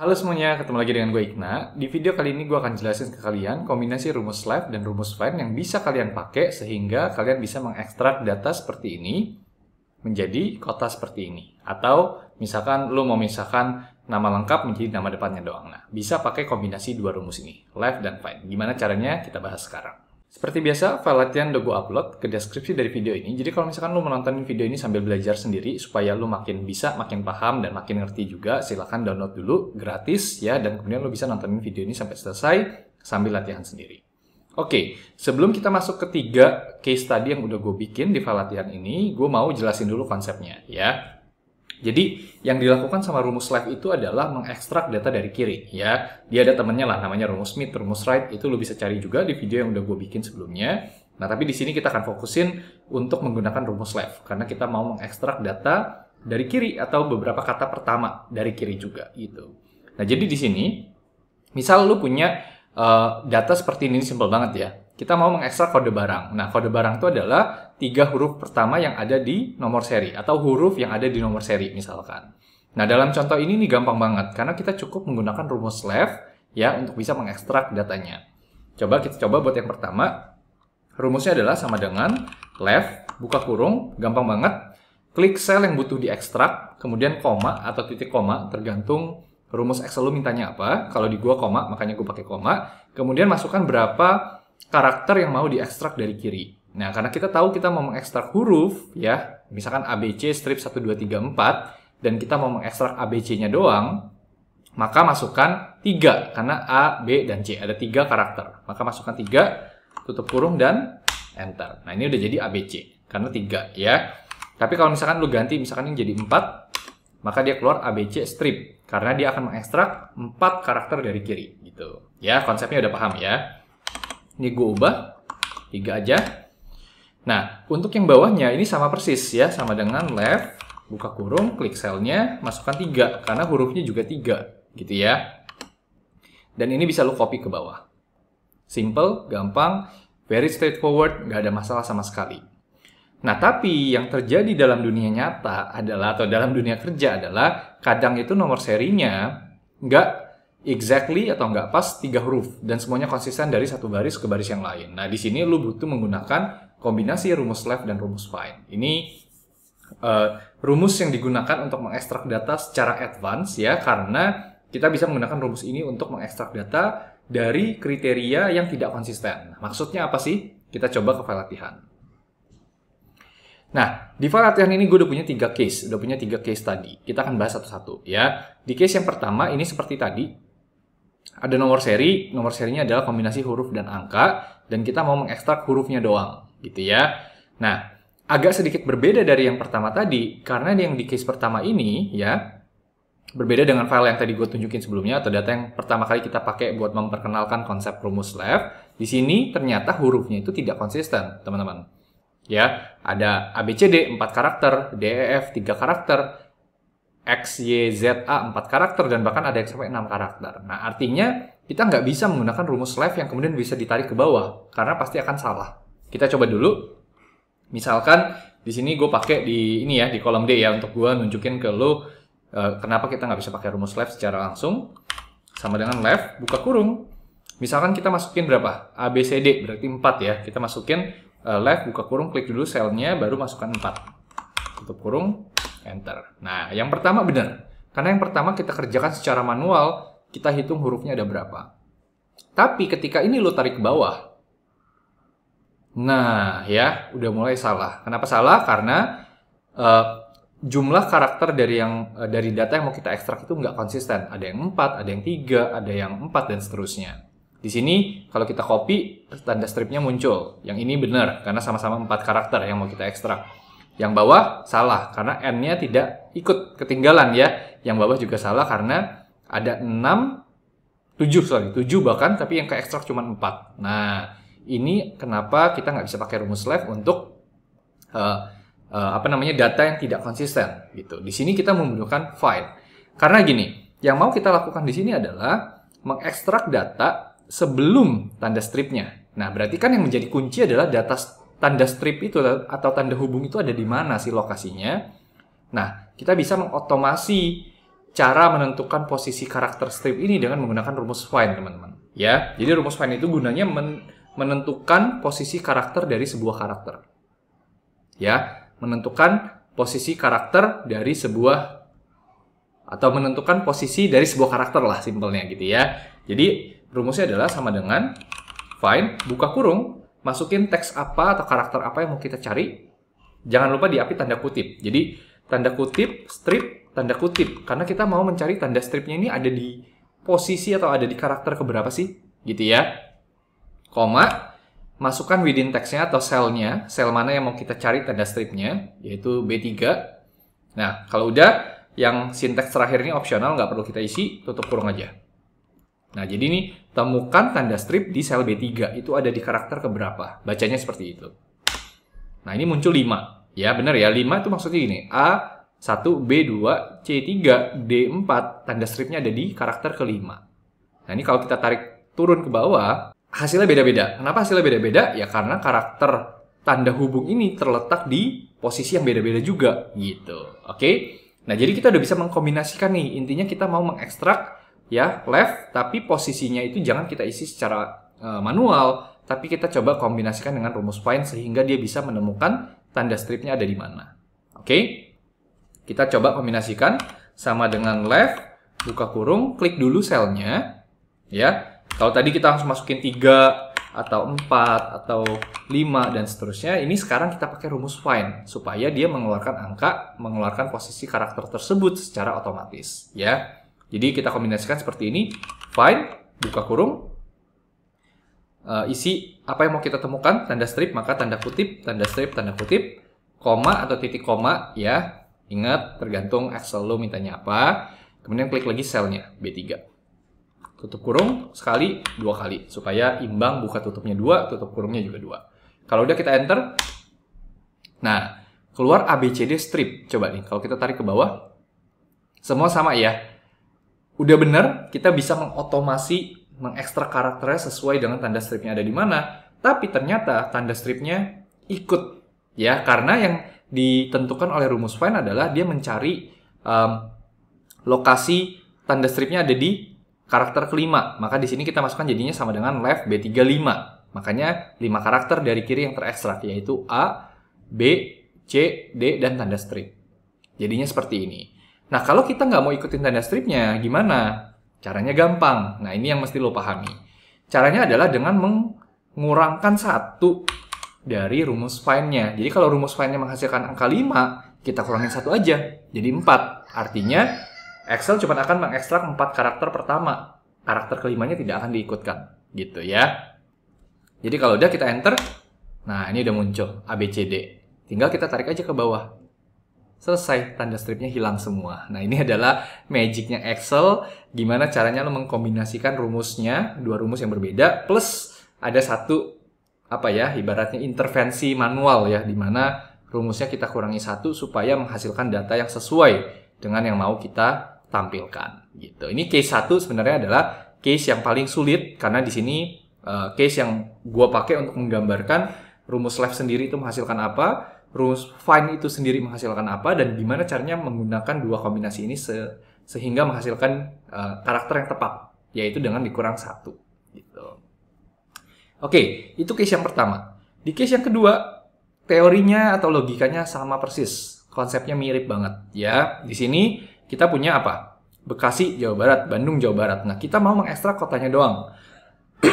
Halo semuanya, ketemu lagi dengan gue Ikna. Di video kali ini gue akan jelasin ke kalian kombinasi rumus left dan rumus find yang bisa kalian pakai sehingga kalian bisa mengekstrak data seperti ini menjadi kota seperti ini. Atau misalkan lo mau misalkan nama lengkap menjadi nama depannya doang. Nah, bisa pakai kombinasi dua rumus ini, left dan find. Gimana caranya? Kita bahas sekarang. Seperti biasa, file latihan udah gue upload ke deskripsi dari video ini. Jadi kalau misalkan lo menonton video ini sambil belajar sendiri supaya lo makin bisa, makin paham, dan makin ngerti juga, silahkan download dulu gratis ya, dan kemudian lo bisa nontonin video ini sampai selesai sambil latihan sendiri. Oke, sebelum kita masuk ke tiga case tadi yang udah gue bikin di file latihan ini, gue mau jelasin dulu konsepnya ya. Jadi yang dilakukan sama rumus left itu adalah mengekstrak data dari kiri ya. Dia ada temennya lah namanya rumus mid, rumus right itu lo bisa cari juga di video yang udah gue bikin sebelumnya. Nah tapi di sini kita akan fokusin untuk menggunakan rumus left karena kita mau mengekstrak data dari kiri atau beberapa kata pertama dari kiri juga gitu. Nah jadi di sini misal lo punya uh, data seperti ini, ini simple banget ya. Kita mau mengekstrak kode barang. Nah kode barang itu adalah tiga huruf pertama yang ada di nomor seri atau huruf yang ada di nomor seri misalkan. Nah, dalam contoh ini nih gampang banget karena kita cukup menggunakan rumus left ya untuk bisa mengekstrak datanya. Coba kita coba buat yang pertama. Rumusnya adalah sama dengan left buka kurung, gampang banget. Klik sel yang butuh diekstrak, kemudian koma atau titik koma tergantung rumus Excel lu mintanya apa. Kalau di gua koma, makanya gua pakai koma. Kemudian masukkan berapa karakter yang mau diekstrak dari kiri. Nah, karena kita tahu kita mau mengekstrak huruf, ya, misalkan ABC strip empat dan kita mau mengekstrak ABC-nya doang, maka masukkan 3, karena A, B, dan C. Ada 3 karakter. Maka masukkan 3, tutup kurung, dan enter. Nah, ini udah jadi ABC, karena 3, ya. Tapi kalau misalkan lu ganti, misalkan ini jadi 4, maka dia keluar ABC strip, karena dia akan mengekstrak 4 karakter dari kiri, gitu. Ya, konsepnya udah paham, ya. Ini gue ubah, 3 aja, Nah, untuk yang bawahnya ini sama persis ya, sama dengan left, buka kurung, klik selnya, masukkan tiga karena hurufnya juga tiga gitu ya. Dan ini bisa lo copy ke bawah. Simple, gampang, very straightforward, nggak ada masalah sama sekali. Nah, tapi yang terjadi dalam dunia nyata adalah, atau dalam dunia kerja adalah, kadang itu nomor serinya nggak exactly atau nggak pas tiga huruf dan semuanya konsisten dari satu baris ke baris yang lain. Nah di sini lo butuh menggunakan kombinasi rumus left dan rumus find. Ini uh, rumus yang digunakan untuk mengekstrak data secara advance ya karena kita bisa menggunakan rumus ini untuk mengekstrak data dari kriteria yang tidak konsisten. Maksudnya apa sih? Kita coba ke file latihan. Nah, di file latihan ini gue udah punya tiga case, udah punya tiga case tadi. Kita akan bahas satu-satu ya. Di case yang pertama ini seperti tadi, ada nomor seri, nomor serinya adalah kombinasi huruf dan angka, dan kita mau mengekstrak hurufnya doang gitu ya. Nah, agak sedikit berbeda dari yang pertama tadi karena yang di case pertama ini ya berbeda dengan file yang tadi gue tunjukin sebelumnya atau data yang pertama kali kita pakai buat memperkenalkan konsep rumus left. Di sini ternyata hurufnya itu tidak konsisten, teman-teman. Ya, ada ABCD 4 karakter, DEF 3 karakter, X, Y, Z, A 4 karakter, dan bahkan ada yang sampai 6 karakter. Nah, artinya kita nggak bisa menggunakan rumus left yang kemudian bisa ditarik ke bawah, karena pasti akan salah. Kita coba dulu. Misalkan di sini gue pakai di ini ya di kolom D ya untuk gue nunjukin ke lo uh, eh, kenapa kita nggak bisa pakai rumus left secara langsung sama dengan left buka kurung. Misalkan kita masukin berapa? ABCD berarti 4 ya. Kita masukin uh, left buka kurung klik dulu selnya baru masukkan 4. Tutup kurung enter. Nah, yang pertama benar. Karena yang pertama kita kerjakan secara manual, kita hitung hurufnya ada berapa. Tapi ketika ini lo tarik ke bawah, Nah, ya, udah mulai salah. Kenapa salah? Karena uh, jumlah karakter dari yang uh, dari data yang mau kita ekstrak itu nggak konsisten. Ada yang 4, ada yang 3, ada yang 4 dan seterusnya. Di sini kalau kita copy, tanda stripnya muncul. Yang ini benar karena sama-sama 4 karakter yang mau kita ekstrak. Yang bawah salah karena n-nya tidak ikut ketinggalan ya. Yang bawah juga salah karena ada 6 7 sorry, 7 bahkan tapi yang ke ekstrak cuma 4. Nah, ini kenapa kita nggak bisa pakai rumus left untuk uh, uh, apa namanya data yang tidak konsisten gitu. Di sini kita membutuhkan file. Karena gini, yang mau kita lakukan di sini adalah mengekstrak data sebelum tanda stripnya. Nah, berarti kan yang menjadi kunci adalah data tanda strip itu atau tanda hubung itu ada di mana sih lokasinya. Nah, kita bisa mengotomasi cara menentukan posisi karakter strip ini dengan menggunakan rumus find, teman-teman. Ya, jadi rumus find itu gunanya men menentukan posisi karakter dari sebuah karakter. Ya, menentukan posisi karakter dari sebuah atau menentukan posisi dari sebuah karakter lah simpelnya gitu ya. Jadi rumusnya adalah sama dengan find buka kurung masukin teks apa atau karakter apa yang mau kita cari. Jangan lupa diapi tanda kutip. Jadi tanda kutip strip tanda kutip karena kita mau mencari tanda stripnya ini ada di posisi atau ada di karakter keberapa sih gitu ya koma, masukkan within text-nya atau selnya, sel mana yang mau kita cari tanda stripnya, yaitu B3. Nah, kalau udah, yang sinteks terakhir ini opsional, nggak perlu kita isi, tutup kurung aja. Nah, jadi ini temukan tanda strip di sel B3, itu ada di karakter keberapa, bacanya seperti itu. Nah, ini muncul 5. Ya, benar ya, 5 itu maksudnya gini, A1, B2, C3, D4, tanda stripnya ada di karakter kelima. Nah, ini kalau kita tarik turun ke bawah, hasilnya beda-beda. Kenapa hasilnya beda-beda? Ya karena karakter tanda hubung ini terletak di posisi yang beda-beda juga gitu. Oke. Okay? Nah, jadi kita udah bisa mengkombinasikan nih. Intinya kita mau mengekstrak ya left tapi posisinya itu jangan kita isi secara uh, manual, tapi kita coba kombinasikan dengan rumus find sehingga dia bisa menemukan tanda stripnya ada di mana. Oke. Okay? Kita coba kombinasikan sama dengan left buka kurung, klik dulu selnya ya. Kalau tadi kita harus masukin 3 atau 4 atau 5 dan seterusnya, ini sekarang kita pakai rumus find supaya dia mengeluarkan angka, mengeluarkan posisi karakter tersebut secara otomatis, ya. Jadi kita kombinasikan seperti ini, find buka kurung eh, isi apa yang mau kita temukan, tanda strip, maka tanda kutip, tanda strip, tanda kutip, koma atau titik koma, ya. Ingat, tergantung Excel lo mintanya apa. Kemudian klik lagi selnya, B3 tutup kurung sekali dua kali supaya imbang buka tutupnya dua tutup kurungnya juga dua kalau udah kita enter nah keluar ABCD strip coba nih kalau kita tarik ke bawah semua sama ya udah bener kita bisa mengotomasi mengekstrak karakternya sesuai dengan tanda stripnya ada di mana tapi ternyata tanda stripnya ikut ya karena yang ditentukan oleh rumus find adalah dia mencari um, lokasi tanda stripnya ada di karakter kelima. Maka di sini kita masukkan jadinya sama dengan left B35. Makanya 5 karakter dari kiri yang terekstrak yaitu A, B, C, D, dan tanda strip. Jadinya seperti ini. Nah, kalau kita nggak mau ikutin tanda stripnya, gimana? Caranya gampang. Nah, ini yang mesti lo pahami. Caranya adalah dengan mengurangkan satu dari rumus find-nya. Jadi kalau rumus find-nya menghasilkan angka 5, kita kurangin satu aja, jadi 4. Artinya Excel cuma akan mengekstrak empat karakter pertama. Karakter kelimanya tidak akan diikutkan, gitu ya. Jadi kalau udah kita enter, nah ini udah muncul ABCD. Tinggal kita tarik aja ke bawah. Selesai, tanda stripnya hilang semua. Nah ini adalah magicnya Excel, gimana caranya lo mengkombinasikan rumusnya, dua rumus yang berbeda, plus ada satu apa ya ibaratnya intervensi manual ya dimana rumusnya kita kurangi satu supaya menghasilkan data yang sesuai dengan yang mau kita tampilkan gitu. Ini case satu sebenarnya adalah case yang paling sulit karena di sini uh, case yang gua pakai untuk menggambarkan rumus left sendiri itu menghasilkan apa, rumus find itu sendiri menghasilkan apa dan gimana caranya menggunakan dua kombinasi ini se sehingga menghasilkan uh, karakter yang tepat yaitu dengan dikurang satu gitu. Oke, itu case yang pertama. Di case yang kedua, teorinya atau logikanya sama persis, konsepnya mirip banget ya. Di sini kita punya apa? Bekasi, Jawa Barat, Bandung, Jawa Barat. Nah, kita mau mengekstrak kotanya doang.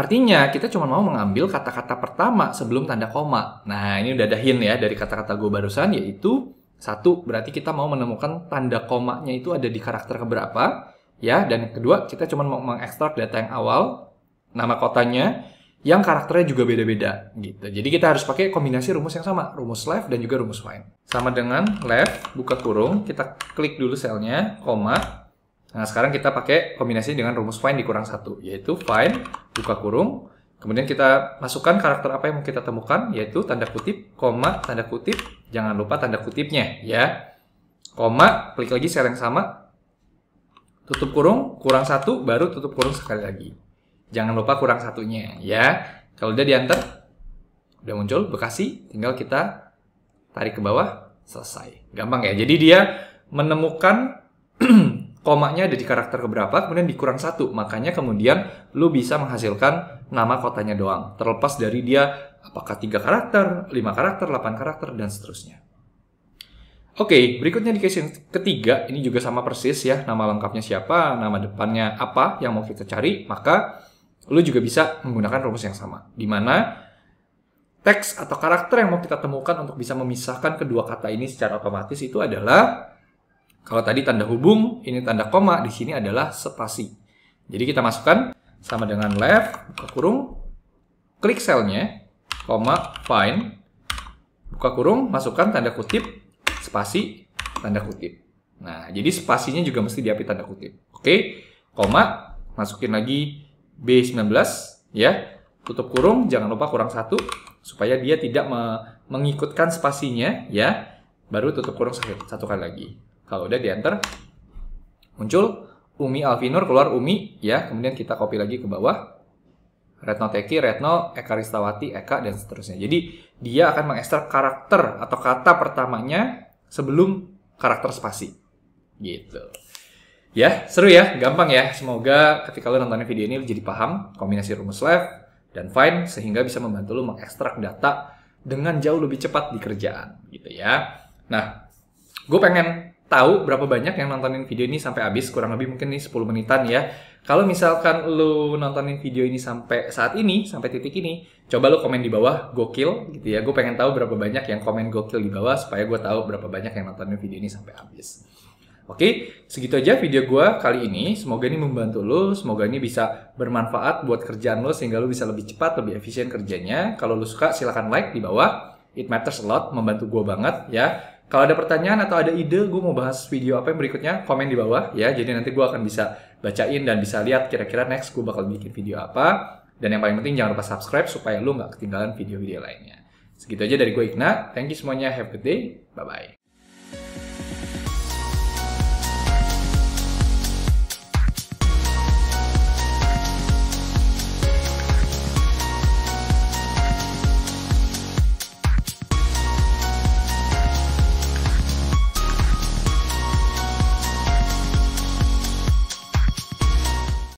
Artinya kita cuma mau mengambil kata-kata pertama sebelum tanda koma. Nah ini udah dahin ya dari kata-kata gue barusan yaitu satu berarti kita mau menemukan tanda komanya itu ada di karakter keberapa ya dan kedua kita cuma mau mengekstrak data yang awal nama kotanya yang karakternya juga beda-beda gitu. Jadi kita harus pakai kombinasi rumus yang sama, rumus left dan juga rumus right. Sama dengan left buka kurung, kita klik dulu selnya, koma. Nah, sekarang kita pakai kombinasi dengan rumus find dikurang satu, yaitu find buka kurung. Kemudian kita masukkan karakter apa yang mau kita temukan, yaitu tanda kutip, koma, tanda kutip. Jangan lupa tanda kutipnya ya. Koma, klik lagi sel yang sama. Tutup kurung, kurang satu, baru tutup kurung sekali lagi. Jangan lupa kurang satunya ya. Kalau udah diantar, udah muncul Bekasi, tinggal kita tarik ke bawah, selesai. Gampang ya. Jadi dia menemukan komanya ada di karakter keberapa, kemudian dikurang satu. Makanya kemudian lu bisa menghasilkan nama kotanya doang. Terlepas dari dia apakah tiga karakter, lima karakter, delapan karakter, dan seterusnya. Oke, okay, berikutnya di case ini ketiga, ini juga sama persis ya, nama lengkapnya siapa, nama depannya apa yang mau kita cari, maka Lu juga bisa menggunakan rumus yang sama, di mana teks atau karakter yang mau kita temukan untuk bisa memisahkan kedua kata ini secara otomatis itu adalah kalau tadi tanda hubung, ini tanda koma, di sini adalah spasi. Jadi kita masukkan sama dengan left, buka kurung, klik selnya, koma, find, buka kurung, masukkan tanda kutip, spasi, tanda kutip. Nah, jadi spasinya juga mesti diapit tanda kutip. Oke, koma, masukin lagi B19 ya tutup kurung jangan lupa kurang satu supaya dia tidak me mengikutkan spasinya ya baru tutup kurung satu, satu kali lagi kalau udah di enter muncul Umi Alvinur keluar Umi ya kemudian kita copy lagi ke bawah Retno Teki, Retno, Eka Ristawati, Eka, dan seterusnya. Jadi, dia akan mengekstrak karakter atau kata pertamanya sebelum karakter spasi. Gitu. Ya, seru ya, gampang ya. Semoga ketika lo nontonin video ini lo jadi paham kombinasi rumus left dan find sehingga bisa membantu lo mengekstrak data dengan jauh lebih cepat di kerjaan gitu ya. Nah, gue pengen tahu berapa banyak yang nontonin video ini sampai habis, kurang lebih mungkin nih 10 menitan ya. Kalau misalkan lo nontonin video ini sampai saat ini, sampai titik ini, coba lo komen di bawah gokil gitu ya. Gue pengen tahu berapa banyak yang komen gokil di bawah supaya gue tahu berapa banyak yang nontonin video ini sampai habis. Oke, segitu aja video gue kali ini. Semoga ini membantu lo, semoga ini bisa bermanfaat buat kerjaan lo sehingga lo bisa lebih cepat, lebih efisien kerjanya. Kalau lo suka silahkan like di bawah. It matters a lot, membantu gue banget ya. Kalau ada pertanyaan atau ada ide, gue mau bahas video apa yang berikutnya, komen di bawah ya. Jadi nanti gue akan bisa bacain dan bisa lihat kira-kira next gue bakal bikin video apa. Dan yang paling penting jangan lupa subscribe supaya lo nggak ketinggalan video-video lainnya. Segitu aja dari gue Igna. Thank you semuanya. Have a good day. Bye-bye.